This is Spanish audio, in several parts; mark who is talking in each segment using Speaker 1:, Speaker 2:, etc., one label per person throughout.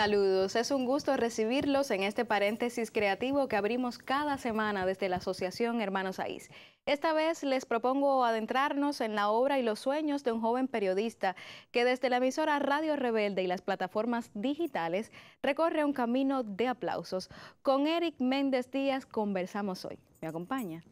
Speaker 1: Saludos, es un gusto recibirlos en este paréntesis creativo que abrimos cada semana desde la Asociación Hermanos AIS. Esta vez les propongo adentrarnos en la obra y los sueños de un joven periodista que desde la emisora Radio Rebelde y las plataformas digitales recorre un camino de aplausos. Con Eric Méndez Díaz conversamos hoy. ¿Me acompaña?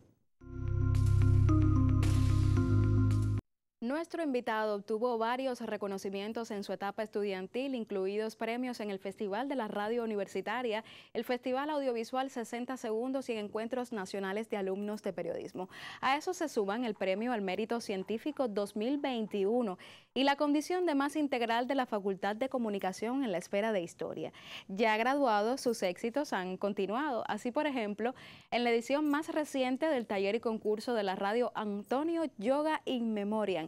Speaker 1: Nuestro invitado obtuvo varios reconocimientos en su etapa estudiantil, incluidos premios en el Festival de la Radio Universitaria, el Festival Audiovisual 60 Segundos y Encuentros Nacionales de Alumnos de Periodismo. A eso se suman el Premio al Mérito Científico 2021 y la condición de más integral de la Facultad de Comunicación en la esfera de Historia. Ya graduado, sus éxitos han continuado. Así, por ejemplo, en la edición más reciente del taller y concurso de la radio Antonio Yoga In Memoriam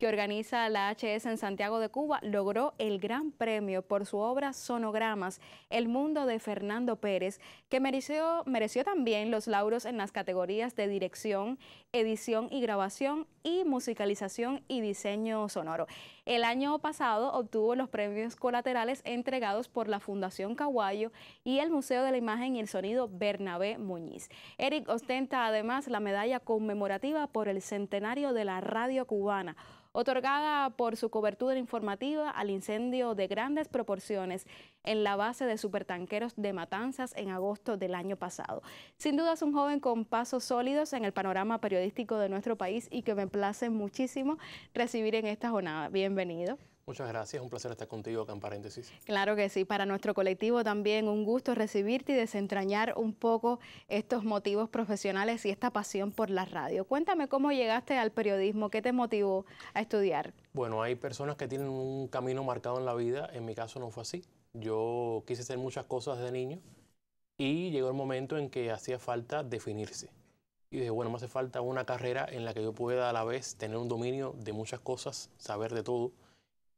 Speaker 1: que organiza la HS en Santiago de Cuba, logró el gran premio por su obra Sonogramas, El Mundo de Fernando Pérez, que mereció, mereció también los lauros en las categorías de dirección, edición y grabación y musicalización y diseño sonoro. El año pasado obtuvo los premios colaterales entregados por la Fundación Caguayo y el Museo de la Imagen y el Sonido Bernabé Muñiz. Eric ostenta además la medalla conmemorativa por el centenario de la radio cubana otorgada por su cobertura informativa al incendio de grandes proporciones en la base de supertanqueros de Matanzas en agosto del año pasado. Sin duda es un joven con pasos sólidos en el panorama periodístico de nuestro país y que me place muchísimo recibir en esta jornada. Bienvenido.
Speaker 2: Muchas gracias, un placer estar contigo acá en Paréntesis.
Speaker 1: Claro que sí, para nuestro colectivo también un gusto recibirte y desentrañar un poco estos motivos profesionales y esta pasión por la radio. Cuéntame cómo llegaste al periodismo, qué te motivó a estudiar.
Speaker 2: Bueno, hay personas que tienen un camino marcado en la vida, en mi caso no fue así. Yo quise hacer muchas cosas de niño y llegó el momento en que hacía falta definirse. Y dije, bueno, me hace falta una carrera en la que yo pueda a la vez tener un dominio de muchas cosas, saber de todo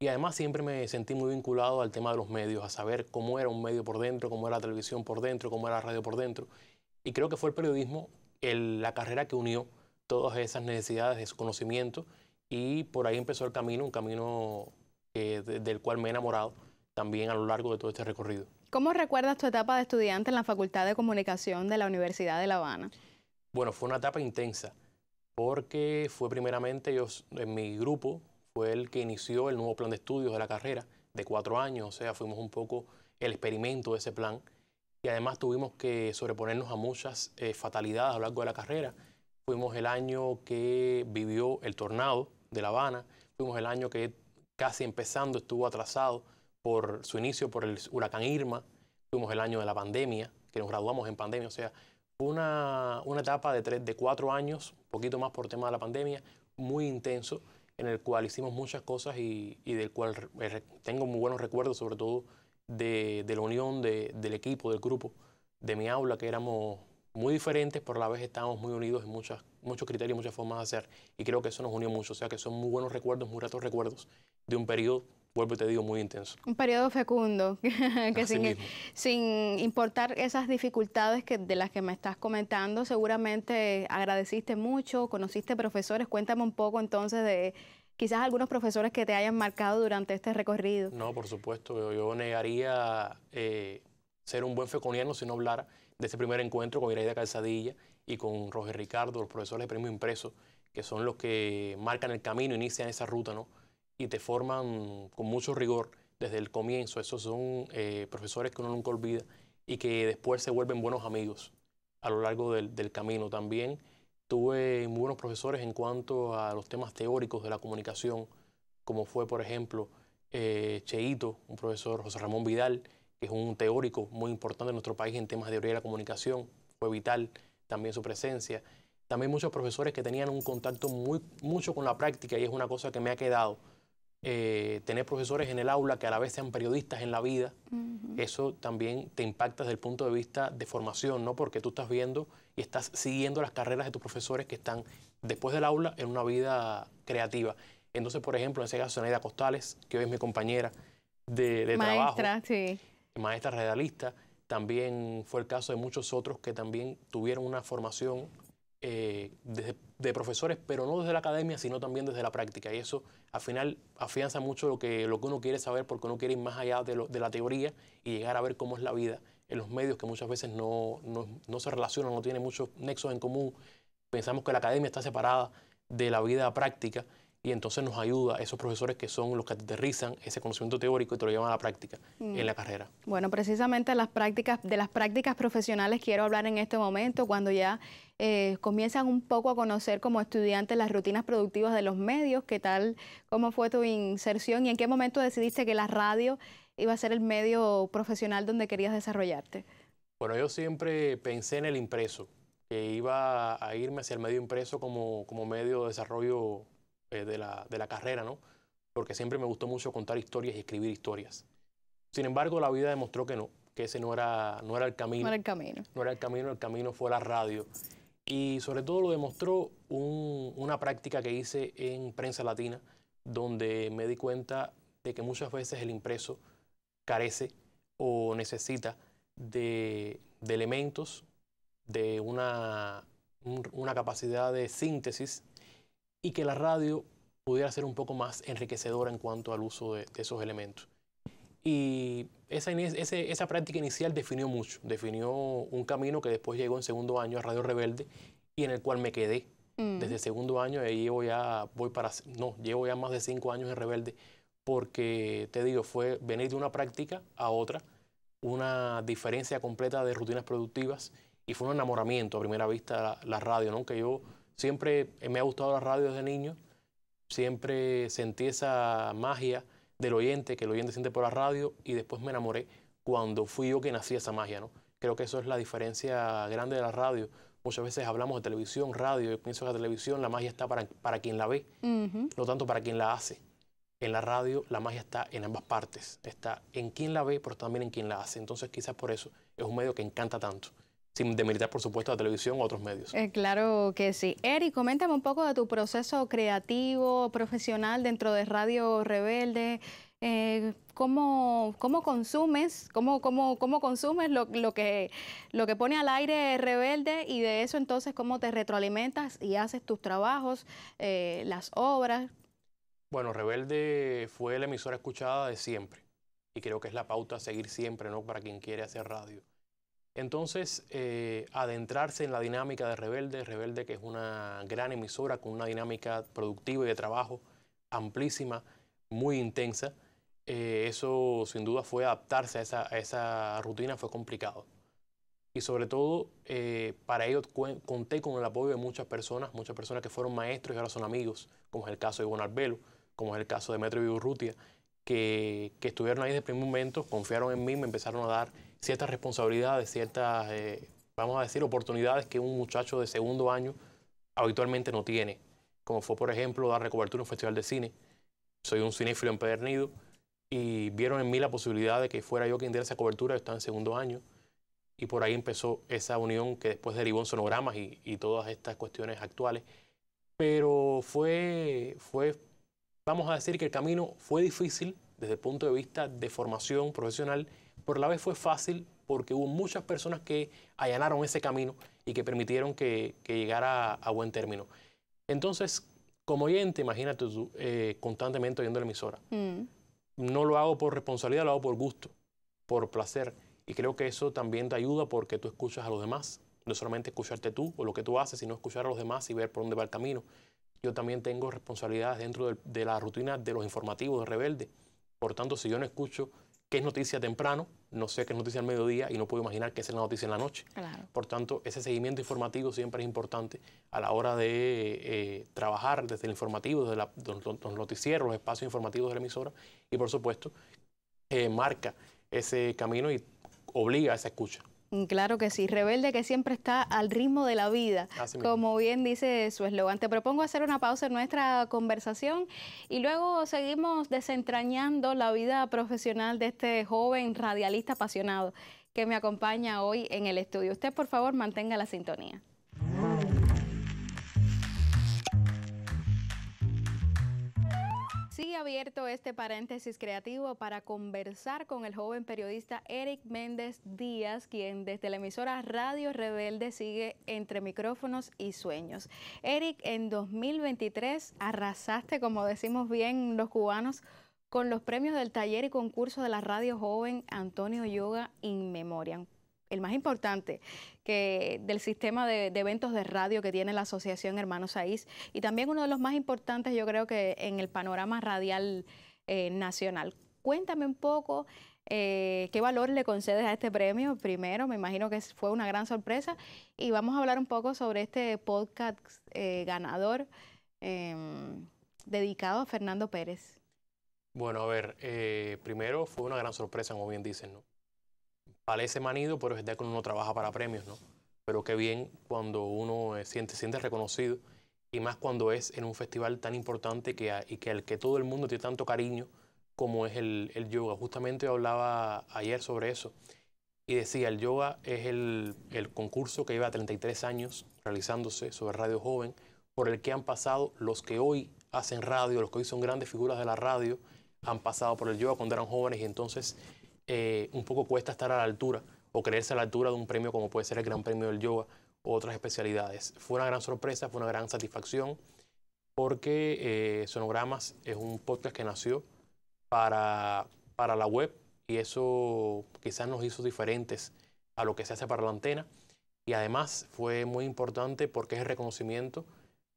Speaker 2: y además siempre me sentí muy vinculado al tema de los medios, a saber cómo era un medio por dentro, cómo era la televisión por dentro, cómo era la radio por dentro. Y creo que fue el periodismo la carrera que unió todas esas necesidades de conocimientos, conocimiento y por ahí empezó el camino, un camino eh, del cual me he enamorado también a lo largo de todo este recorrido.
Speaker 1: ¿Cómo recuerdas tu etapa de estudiante en la Facultad de Comunicación de la Universidad de La Habana?
Speaker 2: Bueno, fue una etapa intensa porque fue primeramente yo en mi grupo fue el que inició el nuevo plan de estudios de la carrera de cuatro años, o sea, fuimos un poco el experimento de ese plan y además tuvimos que sobreponernos a muchas eh, fatalidades a lo largo de la carrera. Fuimos el año que vivió el tornado de La Habana, fuimos el año que casi empezando estuvo atrasado por su inicio por el huracán Irma, fuimos el año de la pandemia, que nos graduamos en pandemia, o sea, una, una etapa de, tres, de cuatro años, un poquito más por tema de la pandemia, muy intenso, en el cual hicimos muchas cosas y, del cual tengo muy buenos recuerdos, sobre todo de, la unión del equipo, del grupo, de mi aula, que éramos muy diferentes, por la vez estábamos muy unidos en muchas, muchos criterios, muchas formas de hacer, y creo que eso nos unió mucho, o sea que son muy buenos recuerdos, muy ratos recuerdos de un periodo vuelvo y te digo, muy intenso.
Speaker 1: Un periodo fecundo, que sin, importar esas dificultades que, de las que me estás comentando, seguramente agradeciste mucho, conociste profesores, cuéntame un poco entonces de quizás algunos profesores que te hayan marcado durante este recorrido.
Speaker 2: No, por supuesto, yo, negaría eh, ser un buen feconiano si no hablara de ese primer encuentro con Iraida Calzadilla y con Roger Ricardo, los profesores de Premio Impreso, que son los que marcan el camino, inician esa ruta, ¿no? y te forman con mucho rigor desde el comienzo. Esos son eh, profesores que uno nunca olvida y que después se vuelven buenos amigos a lo largo del, del camino. También tuve muy buenos profesores en cuanto a los temas teóricos de la comunicación, como fue, por ejemplo, eh, Cheito, un profesor José Ramón Vidal, que es un teórico muy importante en nuestro país en temas de teoría de la comunicación. Fue vital también su presencia. También muchos profesores que tenían un contacto muy, mucho con la práctica y es una cosa que me ha quedado eh, tener profesores en el aula que a la vez sean periodistas en la vida, eso también te impacta desde el punto de vista de formación, ¿no? Porque tú estás viendo y estás siguiendo las carreras de tus profesores que están después del aula en una vida creativa. Entonces, por ejemplo, en ese caso, Zenaida Costales, que hoy es mi compañera de, maestra, sí. maestra realista, también fue el caso de muchos otros que también tuvieron una formación eh, desde de profesores, pero no desde la academia, sino también desde la práctica. Y eso al final afianza mucho lo que, lo que uno quiere saber, porque uno quiere ir más allá de, la teoría y llegar a ver cómo es la vida en los medios que muchas veces no, no, no se relacionan, no tienen muchos nexos en común. Pensamos que la academia está separada de la vida práctica y entonces nos ayuda a esos profesores que son los que aterrizan ese conocimiento teórico y te lo llevan a la práctica en mm. la carrera.
Speaker 1: Bueno, precisamente las prácticas, de las prácticas profesionales quiero hablar en este momento, cuando ya eh, comienzan un poco a conocer como estudiantes las rutinas productivas de los medios, qué tal, cómo fue tu inserción y en qué momento decidiste que la radio iba a ser el medio profesional donde querías desarrollarte.
Speaker 2: Bueno, yo siempre pensé en el impreso, que iba a irme hacia el medio impreso como, como medio de desarrollo eh, de, la, carrera, ¿no? Porque siempre me gustó mucho contar historias y escribir historias. Sin embargo, la vida demostró que no, que ese no era, no era el camino. No era el camino. No era el camino, el camino fue la radio. Y sobre todo lo demostró una práctica que hice en prensa latina, donde me di cuenta de que muchas veces el impreso carece o necesita de, elementos, de una, una capacidad de síntesis y que la radio pudiera ser un poco más enriquecedora en cuanto al uso de, esos elementos. Y esa, esa, práctica inicial definió mucho, definió un camino que después llegó en segundo año a Radio Rebelde y en el cual me quedé. Mm. Desde segundo año y llevo ya, voy para, no, llevo ya más de cinco años en Rebelde porque, te digo, fue venir de una práctica a otra, una diferencia completa de rutinas productivas y fue un enamoramiento a primera vista la, radio, ¿no? yo Siempre me ha gustado la radio desde niño, siempre sentí esa magia del oyente, que el oyente siente por la radio, y después me enamoré cuando fui yo que nací esa magia, ¿no? Creo que eso es la diferencia grande de la radio. Muchas veces hablamos de televisión, radio, y pienso que la televisión la magia está para, quien la ve,
Speaker 3: no
Speaker 2: tanto para quien la hace. En la radio la magia está en ambas partes, está en quien la ve, pero también en quien la hace. Entonces quizás por eso es un medio que encanta tanto sin demilitar, por supuesto, la televisión u otros medios.
Speaker 1: Eh, claro que sí. Eri, coméntame un poco de tu proceso creativo, profesional dentro de Radio Rebelde. Eh, ¿cómo, consumes, cómo, cómo, consumes lo, que, lo que pone al aire Rebelde y de eso entonces cómo te retroalimentas y haces tus trabajos, eh, las obras?
Speaker 2: Bueno, Rebelde fue la emisora escuchada de siempre y creo que es la pauta a seguir siempre, ¿no? Para quien quiere hacer radio entonces, eh, adentrarse en la dinámica de Rebelde, Rebelde que es una gran emisora con una dinámica productiva y de trabajo amplísima, muy intensa, eh, eso sin duda fue adaptarse a esa, rutina, fue complicado. Y sobre todo, eh, para ello conté con el apoyo de muchas personas, muchas personas que fueron maestros y ahora son amigos, como es el caso de Ivonne Arbelo, como es el caso de Metro Vivo que, estuvieron ahí desde el primer momento, confiaron en mí, me empezaron a dar ciertas responsabilidades, ciertas, eh, vamos a decir, oportunidades que un muchacho de segundo año habitualmente no tiene, como fue, por ejemplo, dar recobertura a un festival de cine. Soy un cinéfilo empedernido y vieron en mí la posibilidad de que fuera yo quien diera esa cobertura, yo estaba en segundo año. Y por ahí empezó esa unión que después derivó en sonogramas y, y todas estas cuestiones actuales. Pero fue, fue Vamos a decir que el camino fue difícil desde el punto de vista de formación profesional, Por la vez fue fácil porque hubo muchas personas que allanaron ese camino y que permitieron que, llegara a, buen término. Entonces, como oyente, imagínate tú eh, constantemente oyendo la emisora. Mm. No lo hago por responsabilidad, lo hago por gusto, por placer. Y creo que eso también te ayuda porque tú escuchas a los demás. No solamente escucharte tú o lo que tú haces, sino escuchar a los demás y ver por dónde va el camino yo también tengo responsabilidades dentro de, la rutina de los informativos de Rebelde. Por tanto, si yo no escucho qué es noticia temprano, no sé qué es noticia al mediodía y no puedo imaginar qué es la noticia en la noche. Por tanto, ese seguimiento informativo siempre es importante a la hora de eh, trabajar desde el informativo, desde los noticieros, los espacios informativos de la emisora y, por supuesto, eh, marca ese camino y obliga a esa escucha.
Speaker 1: Mm, claro que sí, rebelde que siempre está al ritmo de la vida. como bien dice su eslogan, te propongo hacer una pausa en nuestra conversación y luego seguimos desentrañando la vida profesional de este joven radialista apasionado que me acompaña hoy en el estudio. Usted, por favor, mantenga la sintonía. Sigue abierto este paréntesis creativo para conversar con el joven periodista Eric Méndez Díaz, quien desde la emisora Radio Rebelde sigue entre micrófonos y sueños. Eric, en 2023 arrasaste, como decimos bien los cubanos, con los premios del taller y concurso de la radio joven Antonio Yoga In Memoriam el más importante, del sistema de, eventos de radio que tiene la Asociación Hermanos Saiz y también uno de los más importantes yo creo que en el panorama radial eh, nacional. Cuéntame un poco eh, qué valor le concedes a este premio. Primero, me imagino que fue una gran sorpresa y vamos a hablar un poco sobre este podcast eh, ganador em, dedicado a Fernando Pérez.
Speaker 2: Bueno, a ver, primero fue una gran sorpresa, como bien dicen, ¿no? parece manido, pero es verdad que uno trabaja para premios, ¿no? Pero qué bien cuando uno se eh, siente, siente reconocido y más cuando es en un festival tan importante que, y que al que todo el mundo tiene tanto cariño como es el, el yoga. Justamente hablaba ayer sobre eso y decía, el yoga es el, el, concurso que lleva 33 años realizándose sobre Radio Joven, por el que han pasado los que hoy hacen radio, los que hoy son grandes figuras de la radio, han pasado por el yoga cuando eran jóvenes y entonces eh, un poco cuesta estar a la altura o creerse a la altura de un premio como puede ser el Gran Premio del Yoga u otras especialidades. Fue una gran sorpresa, fue una gran satisfacción, porque eh, Sonogramas es un podcast que nació para, para la web y eso quizás nos hizo diferentes a lo que se hace para la antena. Y además fue muy importante porque es el reconocimiento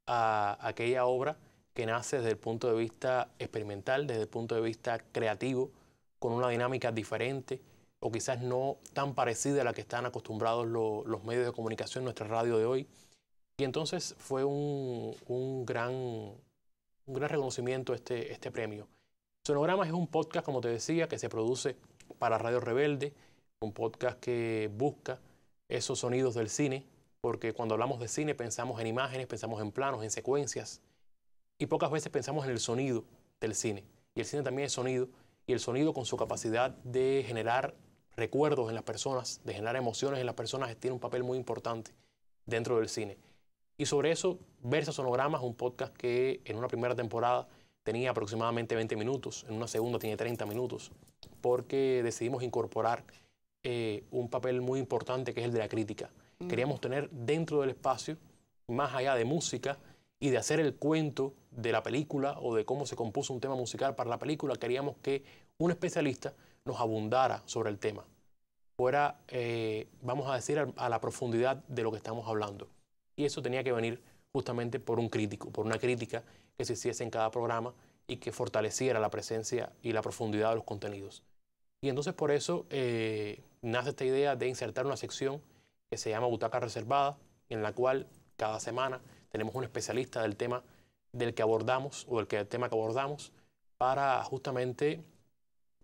Speaker 2: a aquella obra que nace desde el punto de vista experimental, desde el punto de vista creativo, con una dinámica diferente o quizás no tan parecida a la que están acostumbrados los medios de comunicación, nuestra radio de hoy. Y entonces fue un, gran, reconocimiento este, este premio. Sonogramas es un podcast, como te decía, que se produce para Radio Rebelde, un podcast que busca esos sonidos del cine, porque cuando hablamos de cine pensamos en imágenes, pensamos en planos, en secuencias, y pocas veces pensamos en el sonido del cine. Y el cine también es sonido, y el sonido con su capacidad de generar recuerdos en las personas, de generar emociones en las personas, tiene un papel muy importante dentro del cine. Y sobre eso, Versa Sonogramas, un podcast que en una primera temporada tenía aproximadamente 20 minutos, en una segunda tiene 30 minutos, porque decidimos incorporar eh, un papel muy importante que es el de la crítica. Mm. Queríamos tener dentro del espacio, más allá de música, y de hacer el cuento de la película o de cómo se compuso un tema musical para la película, queríamos que un especialista nos abundara sobre el tema, fuera, eh, vamos a decir, a la profundidad de lo que estamos hablando. Y eso tenía que venir justamente por un crítico, por una crítica que se hiciese en cada programa y que fortaleciera la presencia y la profundidad de los contenidos. Y entonces por eso eh, nace esta idea de insertar una sección que se llama Butaca Reservada, en la cual cada semana tenemos un especialista del tema del que abordamos o del, que, el tema que abordamos para justamente,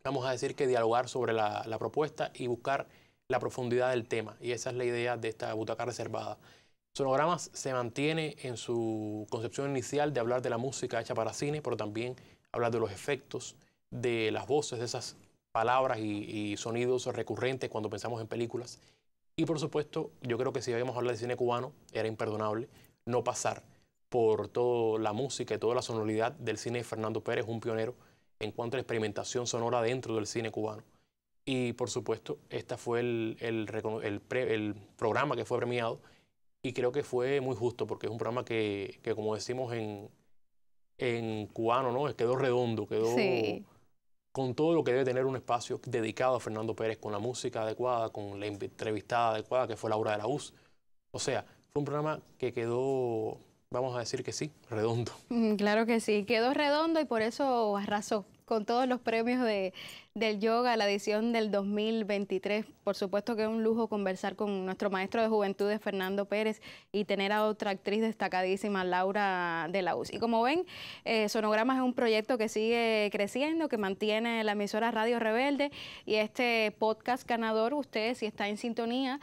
Speaker 2: vamos a decir que dialogar sobre la, la, propuesta y buscar la profundidad del tema. Y esa es la idea de esta butaca reservada. Sonogramas se mantiene en su concepción inicial de hablar de la música hecha para cine, pero también hablar de los efectos, de las voces, de esas palabras y, y sonidos recurrentes cuando pensamos en películas. Y por supuesto, yo creo que si habíamos hablar de cine cubano, era imperdonable no pasar por toda la música y toda la sonoridad del cine de Fernando Pérez, un pionero en cuanto a la experimentación sonora dentro del cine cubano. Y por supuesto, este fue el, programa que fue premiado y creo que fue muy justo porque es un programa que, como decimos en, cubano, ¿no? quedó redondo, quedó con todo lo que debe tener un espacio dedicado a Fernando Pérez, con la música adecuada, con la entrevistada adecuada, que fue Laura de la US. O sea, fue un programa que quedó, vamos a decir que sí, redondo.
Speaker 1: Mm, claro que sí, quedó redondo y por eso arrasó con todos los premios de, del yoga, la edición del 2023. Por supuesto que es un lujo conversar con nuestro maestro de juventudes, Fernando Pérez, y tener a otra actriz destacadísima, Laura de la UZ. Y como ven, eh, Sonogramas es un proyecto que sigue creciendo, que mantiene la emisora Radio Rebelde y este podcast ganador, usted si está en sintonía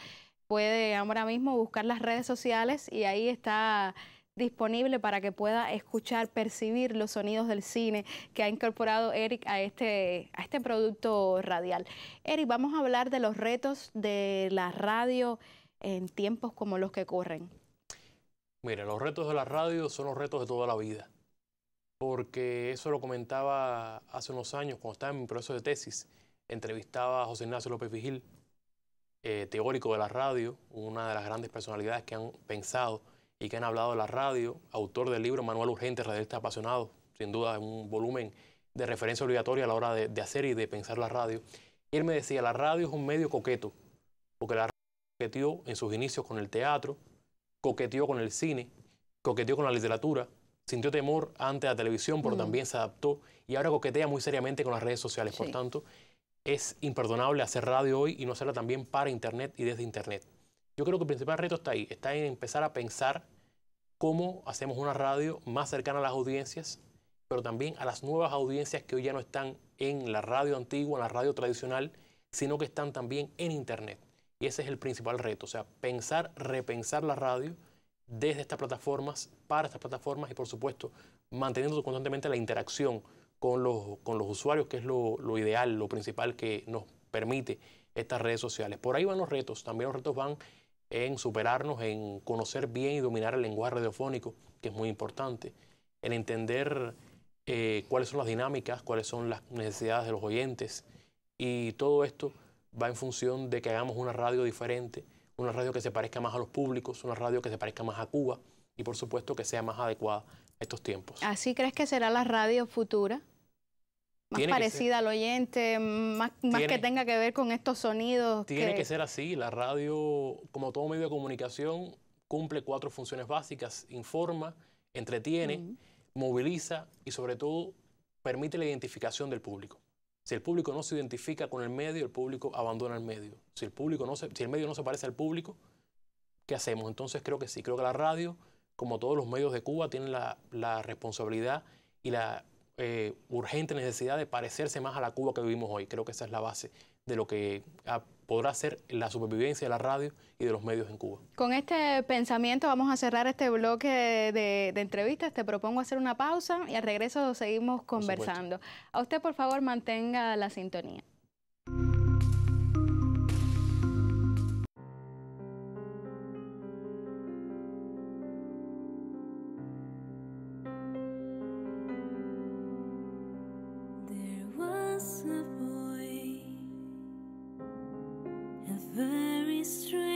Speaker 1: puede ahora mismo buscar las redes sociales y ahí está disponible para que pueda escuchar, percibir los sonidos del cine que ha incorporado Eric a este, a este producto radial. Eric, vamos a hablar de los retos de la radio en tiempos como los que corren.
Speaker 2: Mira, los retos de la radio son los retos de toda la vida, porque eso lo comentaba hace unos años cuando estaba en mi proceso de tesis, entrevistaba a José Ignacio López Vigil, eh, teórico de la radio, una de las grandes personalidades que han pensado y que han hablado de la radio, autor del libro Manuel Urgente, Radialista Apasionado, sin duda un volumen de referencia obligatoria a la hora de, hacer y de pensar la radio. él me decía, la radio es un medio coqueto, porque la radio coqueteó en sus inicios con el teatro, coqueteó con el cine, coqueteó con la literatura, sintió temor ante la televisión, pero mm. también se adaptó y ahora coquetea muy seriamente con las redes sociales. Por tanto, es imperdonable hacer radio hoy y no hacerla también para Internet y desde Internet. Yo creo que el principal reto está ahí, está en empezar a pensar cómo hacemos una radio más cercana a las audiencias, pero también a las nuevas audiencias que hoy ya no están en la radio antigua, en la radio tradicional, sino que están también en Internet. Y ese es el principal reto, o sea, pensar, repensar la radio desde estas plataformas, para estas plataformas y por supuesto manteniendo constantemente la interacción con los, usuarios, que es lo, ideal, lo principal que nos permite estas redes sociales. Por ahí van los retos, también los retos van en superarnos, en conocer bien y dominar el lenguaje radiofónico, que es muy importante, en entender eh, cuáles son las dinámicas, cuáles son las necesidades de los oyentes, y todo esto va en función de que hagamos una radio diferente, una radio que se parezca más a los públicos, una radio que se parezca más a Cuba y por supuesto que sea más adecuada estos tiempos.
Speaker 1: ¿Así crees que será la radio futura? Más parecida al oyente, más, que tenga que ver con estos sonidos. Tiene que...
Speaker 2: ser así. La radio, como todo medio de comunicación, cumple cuatro funciones básicas. Informa, entretiene, moviliza y sobre todo permite la identificación del público. Si el público no se identifica con el medio, el público abandona el medio. Si el, público no se, si el medio no se parece al público, ¿qué hacemos? Entonces creo que sí, creo que la radio como todos los medios de Cuba, tienen la, responsabilidad y la eh, urgente necesidad de parecerse más a la Cuba que vivimos hoy. Creo que esa es la base de lo que ah, podrá ser la supervivencia de la radio y de los medios en Cuba.
Speaker 1: Con este pensamiento vamos a cerrar este bloque de entrevistas. Te propongo hacer una pausa y al regreso seguimos conversando. A usted, por favor, mantenga la sintonía.
Speaker 3: very strange.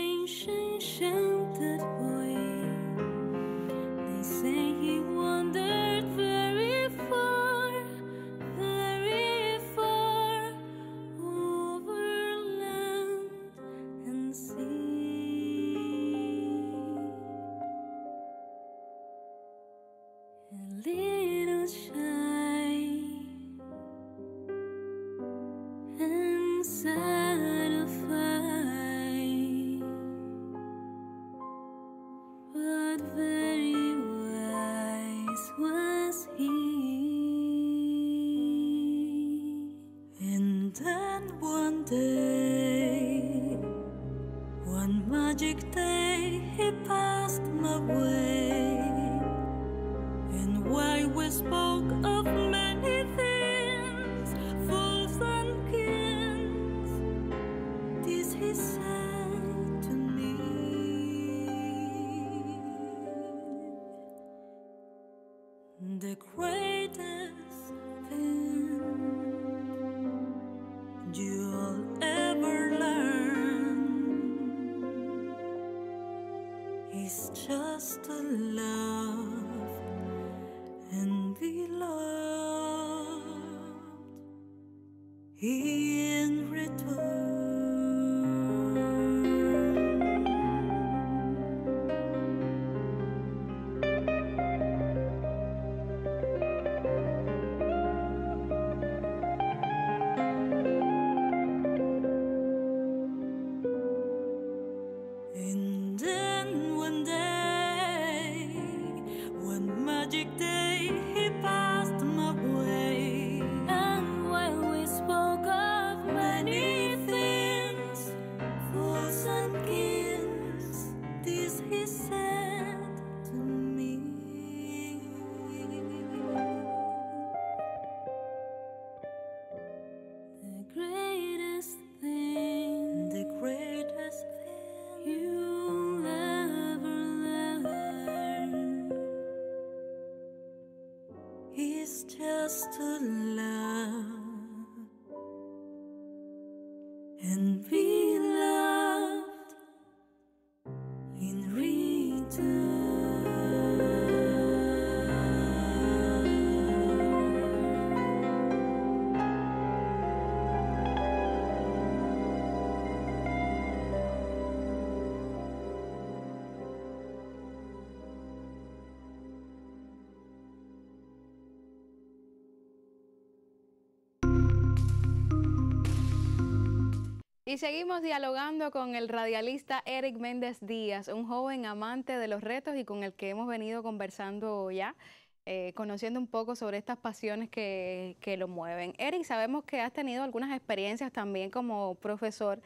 Speaker 1: Y seguimos dialogando con el radialista Eric Méndez Díaz, un joven amante de los retos y con el que hemos venido conversando ya, eh, conociendo un poco sobre estas pasiones que, lo mueven. Eric, sabemos que has tenido algunas experiencias también como profesor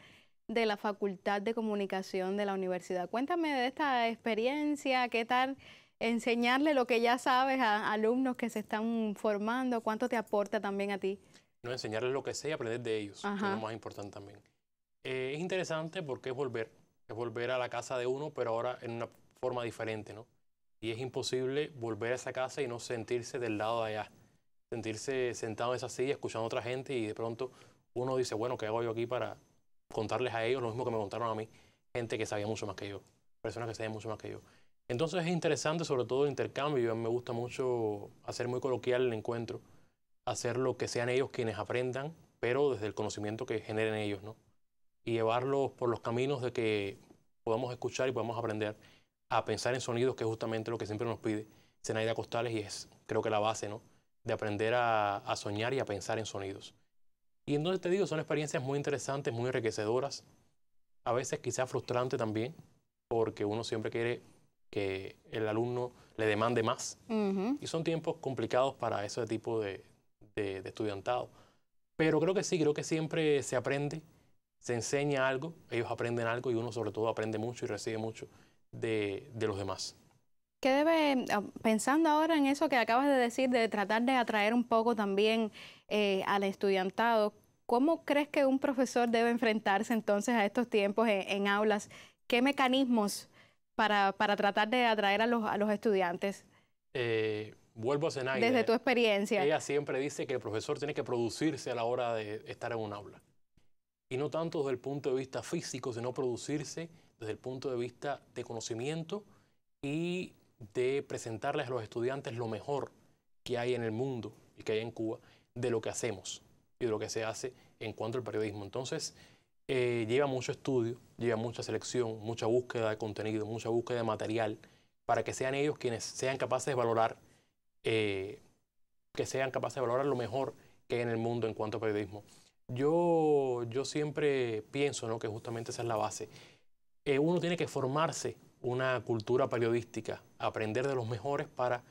Speaker 1: de la Facultad de Comunicación de la Universidad. Cuéntame de esta experiencia, qué tal enseñarle lo que ya sabes a alumnos que se están formando, cuánto te aporta también a ti.
Speaker 2: No, enseñarles lo que sé y aprender de ellos, que es lo más importante también. Eh, es interesante porque es volver, es volver a la casa de uno, pero ahora en una forma diferente, ¿no? Y es imposible volver a esa casa y no sentirse del lado de allá, sentirse sentado en esa silla, escuchando a otra gente y de pronto uno dice, bueno, ¿qué hago yo aquí para contarles a ellos lo mismo que me contaron a mí? Gente que sabía mucho más que yo, personas que sabían mucho más que yo. Entonces es interesante sobre todo el intercambio, a me gusta mucho hacer muy coloquial el encuentro, hacer lo que sean ellos quienes aprendan, pero desde el conocimiento que generen ellos, ¿no? y llevarlos por los caminos de que podamos escuchar y podamos aprender a pensar en sonidos, que es justamente lo que siempre nos pide Cenaida Costales y es, creo que la base, De aprender a, soñar y a pensar en sonidos. Y entonces te digo, son experiencias muy interesantes, muy enriquecedoras, a veces quizás frustrante también, porque uno siempre quiere que el alumno le demande más. Y son tiempos complicados para ese tipo de estudiantado. Pero creo que sí, creo que siempre se aprende se enseña algo, ellos aprenden algo y uno sobre todo aprende mucho y recibe mucho de, de los demás.
Speaker 1: ¿Qué debe, ah, pensando ahora en eso que acabas de decir, de tratar de atraer un poco también eh, al estudiantado, ¿cómo crees que un profesor debe enfrentarse entonces a estos tiempos en, aulas? ¿Qué mecanismos para, para, tratar de atraer a los, a los estudiantes?
Speaker 2: Eh, vuelvo a cenar Desde tu eh,
Speaker 1: experiencia. Ella
Speaker 2: siempre dice que el profesor tiene que producirse a la hora de estar en un aula y no tanto desde el punto de vista físico, sino producirse desde el punto de vista de conocimiento y de presentarles a los estudiantes lo mejor que hay en el mundo y que hay en Cuba de lo que hacemos y de lo que se hace en cuanto al periodismo. Entonces, eh, lleva mucho estudio, lleva mucha selección, mucha búsqueda de contenido, mucha búsqueda de material, para que sean ellos quienes sean capaces de valorar, eh, que sean capaces de valorar lo mejor que hay en el mundo en cuanto al periodismo. Yo, siempre pienso que justamente esa es la base. Eh, uno tiene que formarse una cultura periodística, aprender de los mejores para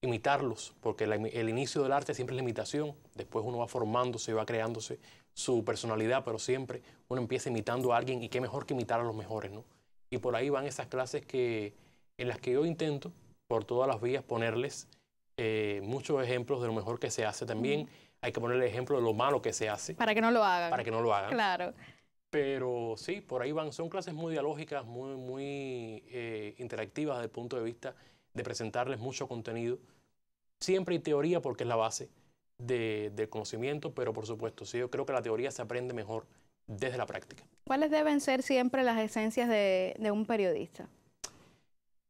Speaker 2: imitarlos, porque el inicio del arte siempre es la imitación, después uno va formándose, y va creándose su personalidad, pero siempre uno empieza imitando a alguien y qué mejor que imitar a los mejores, ¿no? Y por ahí van esas clases que, en las que yo intento, por todas las vías, ponerles eh, muchos ejemplos de lo mejor que se hace también hay que poner el ejemplo de lo malo que se hace.
Speaker 1: Para que no lo hagan. Para
Speaker 2: que no lo hagan. Claro. Pero sí, por ahí van, son clases muy dialógicas, muy, muy eh, interactivas desde el punto de vista de presentarles mucho contenido. Siempre hay teoría porque es la base del conocimiento, pero por supuesto, sí, yo creo que la teoría se aprende mejor desde la práctica.
Speaker 1: ¿Cuáles deben ser siempre las esencias de, de un periodista?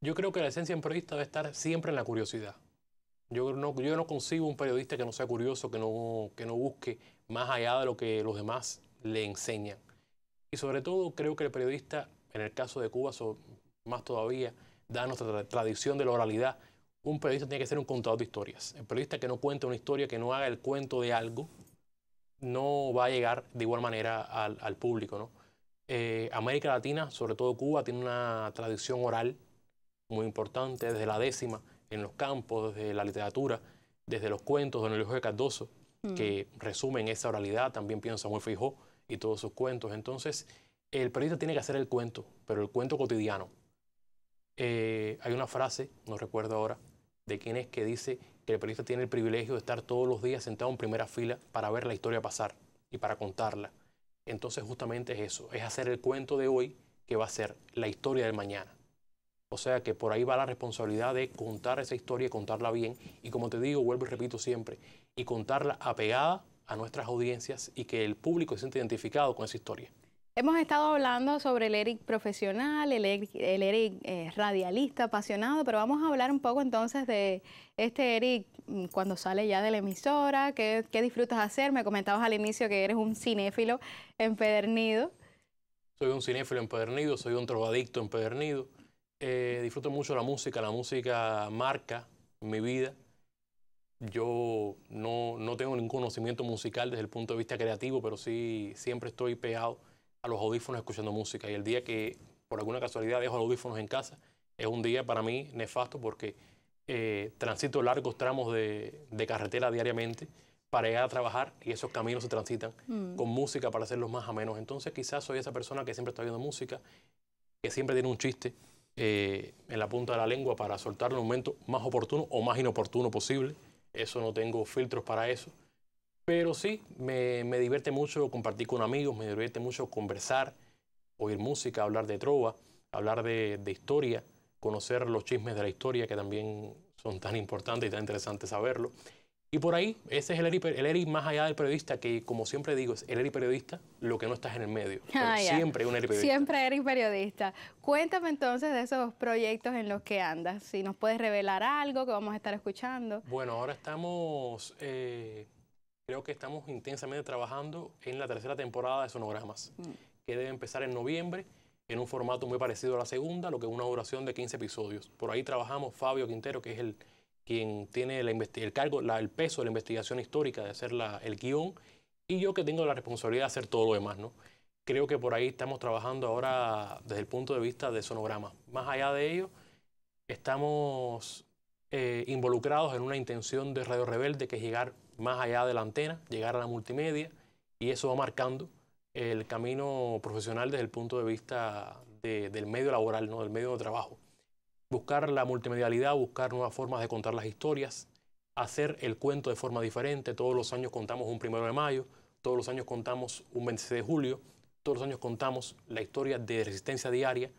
Speaker 2: Yo creo que la esencia de un periodista debe estar siempre en la curiosidad. Yo no, yo no consigo un periodista que no sea curioso, que no, que no busque más allá de lo que los demás le enseñan. Y sobre todo creo que el periodista, en el caso de Cuba, más todavía, da nuestra tradición de la oralidad. Un periodista tiene que ser un contador de historias. El periodista que no cuente una historia, que no haga el cuento de algo, no va a llegar de igual manera al, público. ¿no? Eh, América Latina, sobre todo Cuba, tiene una tradición oral muy importante, desde la décima en los campos, desde la literatura, desde los cuentos de de Cardoso, mm. que resumen esa oralidad, también pienso muy fijo, y todos sus cuentos. Entonces, el periodista tiene que hacer el cuento, pero el cuento cotidiano. Eh, hay una frase, no recuerdo ahora, de quién es que dice que el periodista tiene el privilegio de estar todos los días sentado en primera fila para ver la historia pasar y para contarla. Entonces justamente es eso, es hacer el cuento de hoy que va a ser la historia del mañana. O sea que por ahí va la responsabilidad de contar esa historia y contarla bien. Y como te digo, vuelvo y repito siempre, y contarla apegada a nuestras audiencias y que el público se siente identificado con esa historia.
Speaker 1: Hemos estado hablando sobre el Eric profesional, el Eric, eh, radialista, apasionado, pero vamos a hablar un poco entonces de este Eric mm, cuando sale ya de la emisora, qué, qué disfrutas hacer. Me comentabas al inicio que eres un cinéfilo empedernido.
Speaker 2: Soy un cinéfilo empedernido, soy un drogadicto empedernido. Eh, disfruto mucho la música, la música marca mi vida. Yo no, no, tengo ningún conocimiento musical desde el punto de vista creativo, pero sí siempre estoy pegado a los audífonos escuchando música. Y el día que por alguna casualidad dejo los audífonos en casa, es un día para mí nefasto porque eh, transito largos tramos de, de, carretera diariamente para ir a trabajar y esos caminos se transitan mm. con música para hacerlos más amenos. Entonces quizás soy esa persona que siempre está viendo música, que siempre tiene un chiste, eh, en la punta de la lengua para soltar en el momento más oportuno o más inoportuno posible. Eso no tengo filtros para eso. Pero sí, me, me divierte mucho compartir con amigos, me divierte mucho conversar, oír música, hablar de trova, hablar de, de historia, conocer los chismes de la historia que también son tan importantes y tan interesantes saberlo. Y por ahí, ese es el Eri, el Eri más allá del periodista, que como siempre digo, es el Eri periodista, lo que no estás en el medio. Ah, siempre hay un Eri periodista.
Speaker 1: Siempre Eri periodista. Cuéntame entonces de esos proyectos en los que andas, si nos puedes revelar algo que vamos a estar escuchando.
Speaker 2: Bueno, ahora estamos, eh, creo que estamos intensamente trabajando en la tercera temporada de Sonogramas, mm. que debe empezar en noviembre en un formato muy parecido a la segunda, lo que es una duración de 15 episodios. Por ahí trabajamos Fabio Quintero, que es el quien tiene el cargo, el peso de la investigación histórica, de hacer el guión, y yo que tengo la responsabilidad de hacer todo lo demás, ¿no? Creo que por ahí estamos trabajando ahora desde el punto de vista de sonograma. Más allá de ello, estamos eh, involucrados en una intención de Radio Rebelde que es llegar más allá de la antena, llegar a la multimedia, y eso va marcando el camino profesional desde el punto de vista del medio laboral, ¿no? del medio de trabajo buscar la multimedialidad, buscar nuevas formas de contar las historias, hacer el cuento de forma diferente. Todos los años contamos un primero de mayo, todos los años contamos un 26 de julio, todos los años contamos la historia de resistencia diaria.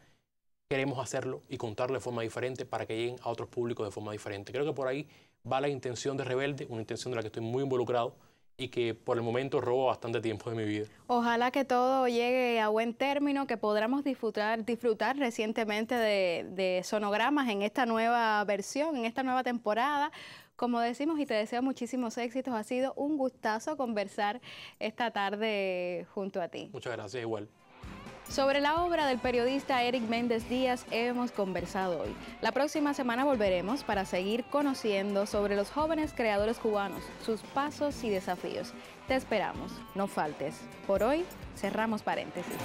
Speaker 2: Queremos hacerlo y contarlo de forma diferente para que lleguen a otros públicos de forma diferente. Creo que por ahí va la intención de Rebelde, una intención de la que estoy muy involucrado y que por el momento robo bastante tiempo de mi vida.
Speaker 1: Ojalá que todo llegue a buen término, que podamos disfrutar, disfrutar recientemente de sonogramas en esta nueva versión, en esta nueva temporada. Como decimos y te deseo muchísimos éxitos, ha sido un gustazo conversar esta tarde junto a ti. Muchas gracias, igual. Sobre la obra del periodista Eric Méndez Díaz hemos conversado hoy. La próxima semana volveremos para seguir conociendo sobre los jóvenes creadores cubanos, sus pasos y desafíos. Te esperamos, no faltes. Por hoy cerramos paréntesis.